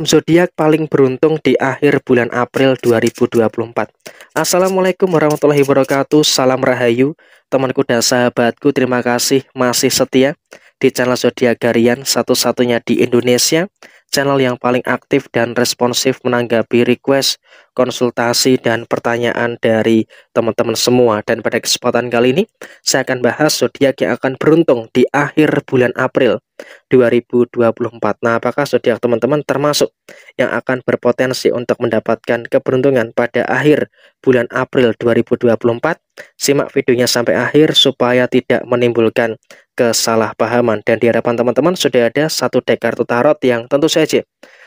zodiak paling beruntung di akhir bulan April 2024. Assalamualaikum warahmatullahi wabarakatuh. Salam rahayu, temanku dan sahabatku. Terima kasih masih setia di channel Zodiak Garian satu-satunya di Indonesia, channel yang paling aktif dan responsif menanggapi request konsultasi dan pertanyaan dari teman-teman semua. Dan pada kesempatan kali ini, saya akan bahas zodiak yang akan beruntung di akhir bulan April 2024. Nah, apakah zodiak teman-teman termasuk yang akan berpotensi untuk mendapatkan keberuntungan pada akhir bulan April 2024? Simak videonya sampai akhir supaya tidak menimbulkan kesalahpahaman. Dan di hadapan teman-teman sudah ada satu deck kartu tarot yang tentu saja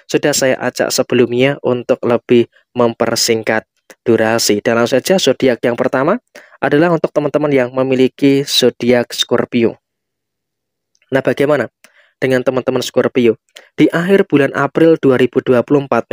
sudah saya ajak sebelumnya untuk lebih mempersingkat durasi. Dan langsung saja zodiak yang pertama adalah untuk teman-teman yang memiliki zodiak Scorpio. Nah, bagaimana? dengan teman-teman Scorpio. Di akhir bulan April 2024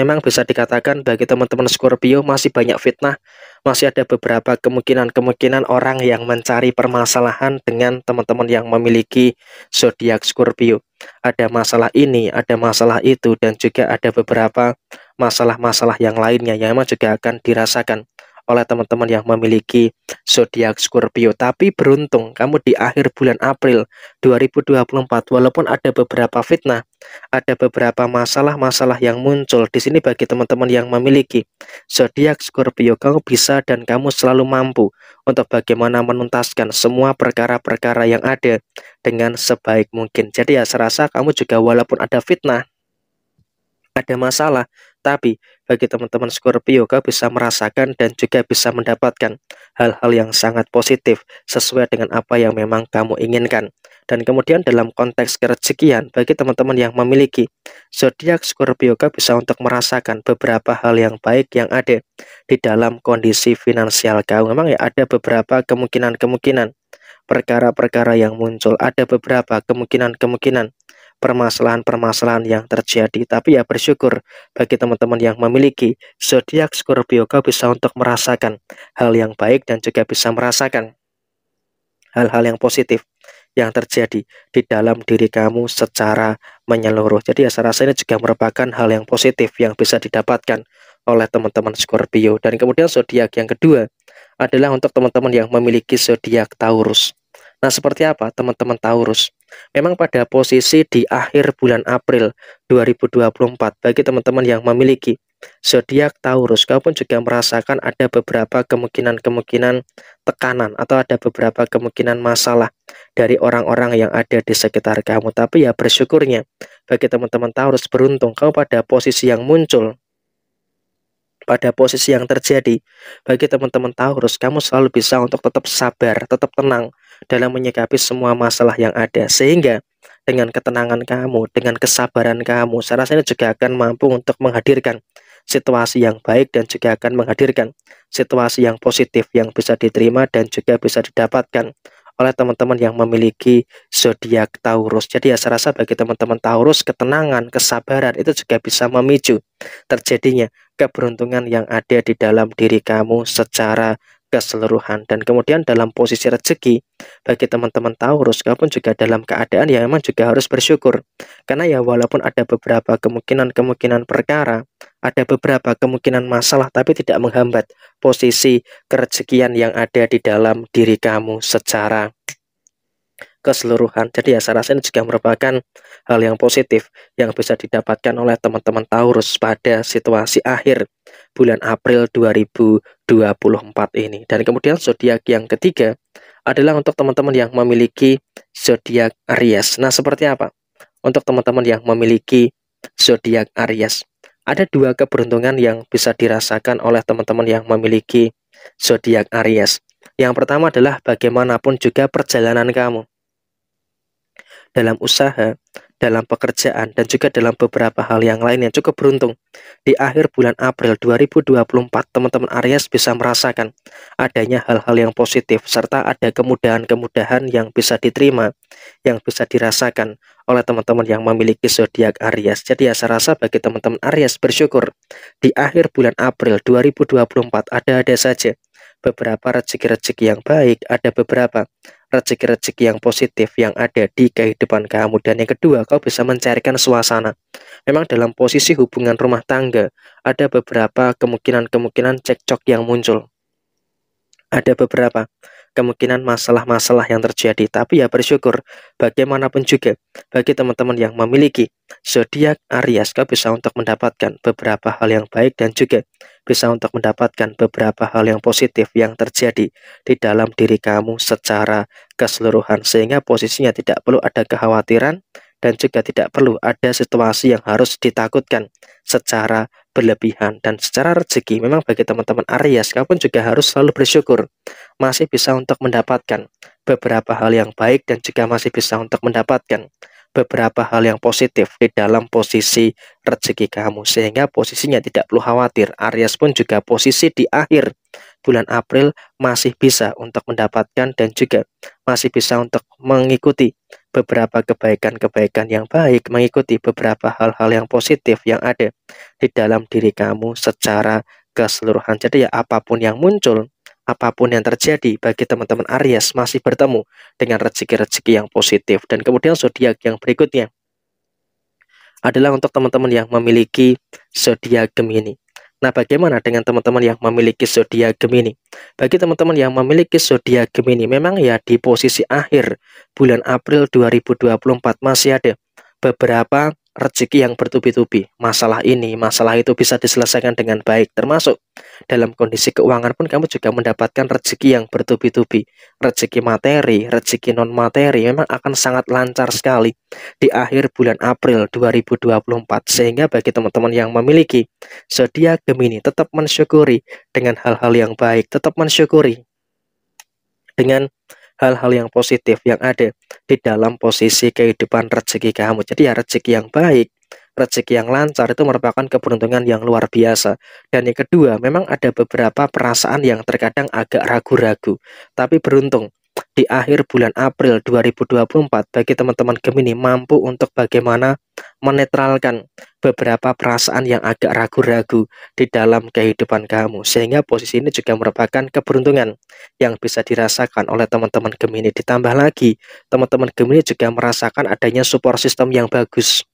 memang bisa dikatakan bagi teman-teman Scorpio masih banyak fitnah, masih ada beberapa kemungkinan-kemungkinan orang yang mencari permasalahan dengan teman-teman yang memiliki zodiak Scorpio. Ada masalah ini, ada masalah itu dan juga ada beberapa masalah-masalah yang lainnya yang memang juga akan dirasakan oleh teman-teman yang memiliki zodiak Scorpio. Tapi beruntung kamu di akhir bulan April 2024 walaupun ada beberapa fitnah, ada beberapa masalah-masalah yang muncul di sini bagi teman-teman yang memiliki zodiak Scorpio, kamu bisa dan kamu selalu mampu untuk bagaimana menuntaskan semua perkara-perkara yang ada dengan sebaik mungkin. Jadi ya serasa kamu juga walaupun ada fitnah, ada masalah, tapi bagi teman-teman Scorpio kau bisa merasakan dan juga bisa mendapatkan hal-hal yang sangat positif sesuai dengan apa yang memang kamu inginkan. Dan kemudian dalam konteks kerezekian bagi teman-teman yang memiliki zodiak Scorpio kau bisa untuk merasakan beberapa hal yang baik yang ada di dalam kondisi finansial kau. Memang ya ada beberapa kemungkinan-kemungkinan perkara-perkara yang muncul, ada beberapa kemungkinan-kemungkinan permasalahan-permasalahan yang terjadi. Tapi ya bersyukur bagi teman-teman yang memiliki zodiak Scorpio kau bisa untuk merasakan hal yang baik dan juga bisa merasakan hal-hal yang positif yang terjadi di dalam diri kamu secara menyeluruh. Jadi ya saya rasa ini juga merupakan hal yang positif yang bisa didapatkan oleh teman-teman Scorpio. Dan kemudian zodiak yang kedua adalah untuk teman-teman yang memiliki zodiak Taurus. Nah, seperti apa teman-teman Taurus? Memang pada posisi di akhir bulan April 2024 bagi teman-teman yang memiliki zodiak Taurus, kamu pun juga merasakan ada beberapa kemungkinan-kemungkinan tekanan atau ada beberapa kemungkinan masalah dari orang-orang yang ada di sekitar kamu. Tapi ya bersyukurnya bagi teman-teman Taurus beruntung kamu pada posisi yang muncul pada posisi yang terjadi bagi teman-teman Taurus kamu selalu bisa untuk tetap sabar, tetap tenang, dalam menyikapi semua masalah yang ada. Sehingga dengan ketenangan kamu, dengan kesabaran kamu, saya rasa ini juga akan mampu untuk menghadirkan situasi yang baik dan juga akan menghadirkan situasi yang positif yang bisa diterima dan juga bisa didapatkan oleh teman-teman yang memiliki zodiak Taurus. Jadi ya saya rasa bagi teman-teman Taurus ketenangan, kesabaran itu juga bisa memicu terjadinya keberuntungan yang ada di dalam diri kamu secara keseluruhan dan kemudian dalam posisi rezeki bagi teman-teman Taurus kalaupun juga dalam keadaan yang memang juga harus bersyukur karena ya walaupun ada beberapa kemungkinan-kemungkinan perkara ada beberapa kemungkinan masalah tapi tidak menghambat posisi kerezekian yang ada di dalam diri kamu secara keseluruhan. Jadi ya saya rasa ini juga merupakan hal yang positif yang bisa didapatkan oleh teman-teman Taurus pada situasi akhir bulan April 2024 ini. Dan kemudian zodiak yang ketiga adalah untuk teman-teman yang memiliki zodiak Aries. Nah, seperti apa? Untuk teman-teman yang memiliki zodiak Aries, ada dua keberuntungan yang bisa dirasakan oleh teman-teman yang memiliki zodiak Aries. Yang pertama adalah bagaimanapun juga perjalanan kamu dalam usaha, dalam pekerjaan, dan juga dalam beberapa hal yang lain yang cukup beruntung. Di akhir bulan April 2024, teman-teman Aries bisa merasakan adanya hal-hal yang positif, serta ada kemudahan-kemudahan yang bisa diterima, yang bisa dirasakan oleh teman-teman yang memiliki zodiak Aries. Jadi ya saya rasa bagi teman-teman Aries bersyukur, di akhir bulan April 2024 ada-ada saja beberapa rezeki-rezeki yang baik, ada beberapa rezeki-rezeki yang positif yang ada di kehidupan kamu. Dan yang kedua, kau bisa mencarikan suasana. Memang dalam posisi hubungan rumah tangga, ada beberapa kemungkinan-kemungkinan cekcok yang muncul. Ada beberapa kemungkinan masalah-masalah yang terjadi. Tapi ya bersyukur, bagaimanapun juga, bagi teman-teman yang memiliki zodiak Aries, kau bisa untuk mendapatkan beberapa hal yang baik dan juga bisa untuk mendapatkan beberapa hal yang positif yang terjadi di dalam diri kamu secara keseluruhan sehingga posisinya tidak perlu ada kekhawatiran dan juga tidak perlu ada situasi yang harus ditakutkan secara berlebihan dan secara rezeki memang bagi teman-teman Aries kamu juga harus selalu bersyukur masih bisa untuk mendapatkan beberapa hal yang baik dan juga masih bisa untuk mendapatkan beberapa hal yang positif di dalam posisi rezeki kamu sehingga posisinya tidak perlu khawatir. Aries pun juga posisi di akhir bulan April masih bisa untuk mendapatkan dan juga masih bisa untuk mengikuti beberapa kebaikan-kebaikan yang baik, mengikuti beberapa hal-hal yang positif yang ada di dalam diri kamu secara keseluruhan. Jadi ya apapun yang muncul apapun yang terjadi bagi teman-teman Aries masih bertemu dengan rezeki-rezeki yang positif. Dan kemudian zodiak yang berikutnya adalah untuk teman-teman yang memiliki zodiak Gemini. Nah, bagaimana dengan teman-teman yang memiliki zodiak Gemini? Bagi teman-teman yang memiliki zodiak Gemini, memang ya di posisi akhir bulan April 2024 masih ada beberapa rezeki yang bertubi-tubi. Masalah ini, masalah itu bisa diselesaikan dengan baik. Termasuk dalam kondisi keuangan pun kamu juga mendapatkan rezeki yang bertubi-tubi. Rezeki materi, rezeki non materi memang akan sangat lancar sekali di akhir bulan April 2024. Sehingga bagi teman-teman yang memiliki zodiak Gemini tetap mensyukuri dengan hal-hal yang baik, tetap mensyukuri dengan hal-hal yang positif yang ada di dalam posisi kehidupan rezeki kamu. Jadi ya rezeki yang baik, rezeki yang lancar itu merupakan keberuntungan yang luar biasa. Dan yang kedua, memang ada beberapa perasaan yang terkadang agak ragu-ragu, tapi beruntung di akhir bulan April 2024 bagi teman-teman Gemini mampu untuk bagaimana menetralkan beberapa perasaan yang agak ragu-ragu di dalam kehidupan kamu sehingga posisi ini juga merupakan keberuntungan yang bisa dirasakan oleh teman-teman Gemini ditambah lagi teman-teman Gemini juga merasakan adanya support system yang bagus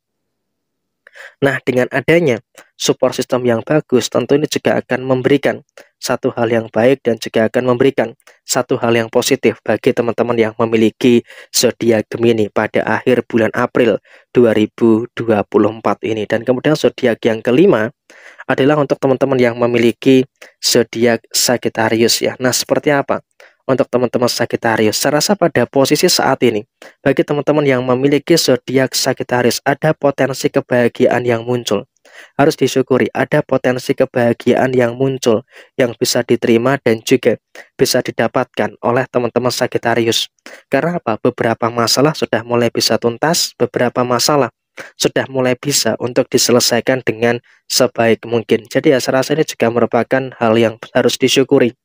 Nah, dengan adanya support system yang bagus, tentu ini juga akan memberikan satu hal yang baik dan juga akan memberikan satu hal yang positif bagi teman-teman yang memiliki zodiak Gemini pada akhir bulan April 2024 ini. Dan kemudian zodiak yang kelima adalah untuk teman-teman yang memiliki zodiak Sagittarius ya. Nah, seperti apa untuk teman-teman Sagittarius. rasa pada posisi saat ini, bagi teman-teman yang memiliki zodiak Sagittarius, ada potensi kebahagiaan yang muncul. Harus disyukuri, ada potensi kebahagiaan yang muncul, yang bisa diterima dan juga bisa didapatkan oleh teman-teman Sagittarius. Karena apa? Beberapa masalah sudah mulai bisa tuntas, beberapa masalah sudah mulai bisa untuk diselesaikan dengan sebaik mungkin. Jadi ya saya rasa ini juga merupakan hal yang harus disyukuri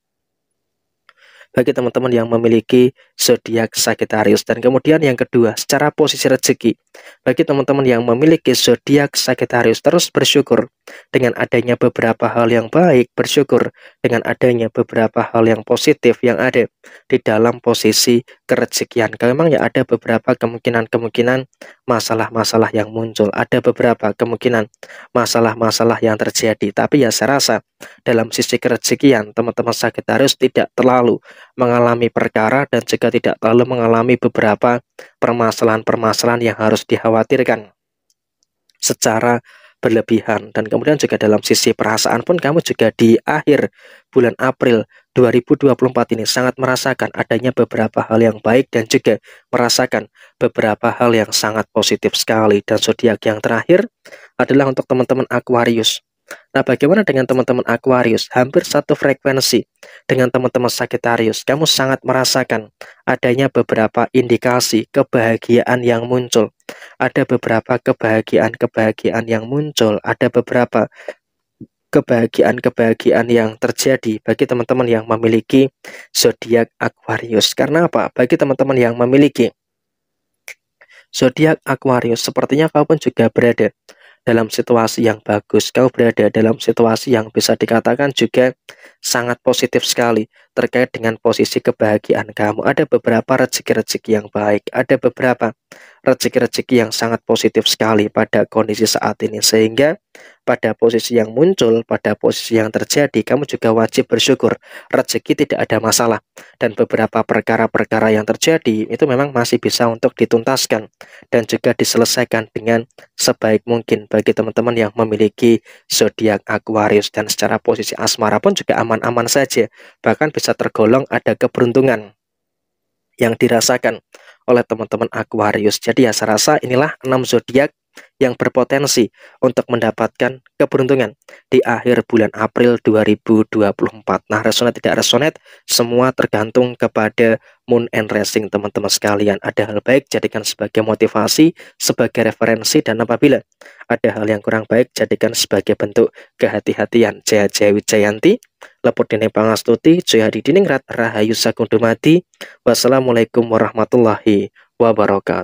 bagi teman-teman yang memiliki zodiak Sagittarius. Dan kemudian yang kedua, secara posisi rezeki. Bagi teman-teman yang memiliki zodiak Sagittarius terus bersyukur dengan adanya beberapa hal yang baik, bersyukur dengan adanya beberapa hal yang positif yang ada di dalam posisi kerejekian. Memang ya ada beberapa kemungkinan-kemungkinan masalah-masalah yang muncul, ada beberapa kemungkinan masalah-masalah yang terjadi. Tapi ya saya rasa dalam sisi kerejekian teman-teman Sagittarius tidak terlalu mengalami perkara dan juga tidak terlalu mengalami beberapa permasalahan-permasalahan yang harus dikhawatirkan secara berlebihan dan kemudian juga dalam sisi perasaan pun kamu juga di akhir bulan April 2024 ini sangat merasakan adanya beberapa hal yang baik dan juga merasakan beberapa hal yang sangat positif sekali dan zodiak yang terakhir adalah untuk teman-teman Aquarius Nah, bagaimana dengan teman-teman Aquarius? Hampir satu frekuensi dengan teman-teman Sagittarius. Kamu sangat merasakan adanya beberapa indikasi kebahagiaan yang muncul. Ada beberapa kebahagiaan-kebahagiaan yang muncul, ada beberapa kebahagiaan-kebahagiaan yang terjadi bagi teman-teman yang memiliki zodiak Aquarius. Karena apa? Bagi teman-teman yang memiliki zodiak Aquarius, sepertinya kau pun juga berada dalam situasi yang bagus. Kau berada dalam situasi yang bisa dikatakan juga sangat positif sekali terkait dengan posisi kebahagiaan kamu. Ada beberapa rezeki-rezeki yang baik, ada beberapa rezeki-rezeki yang sangat positif sekali pada kondisi saat ini sehingga pada posisi yang muncul, pada posisi yang terjadi, kamu juga wajib bersyukur. Rezeki tidak ada masalah. Dan beberapa perkara-perkara yang terjadi itu memang masih bisa untuk dituntaskan dan juga diselesaikan dengan sebaik mungkin bagi teman-teman yang memiliki zodiak Aquarius dan secara posisi asmara pun juga aman-aman saja. Bahkan bisa tergolong ada keberuntungan yang dirasakan oleh teman-teman Aquarius. Jadi ya saya rasa inilah 6 zodiak yang berpotensi untuk mendapatkan keberuntungan di akhir bulan April 2024. Nah, resonet tidak resonet, semua tergantung kepada Moon and Racing teman-teman sekalian. Ada hal baik, jadikan sebagai motivasi, sebagai referensi, dan apabila ada hal yang kurang baik, jadikan sebagai bentuk kehati-hatian. Jaya Jaya Wijayanti, Leput Dini Pangastuti, Joyadi Diningrat, Rahayu Sakundumati. Wassalamualaikum warahmatullahi wabarakatuh.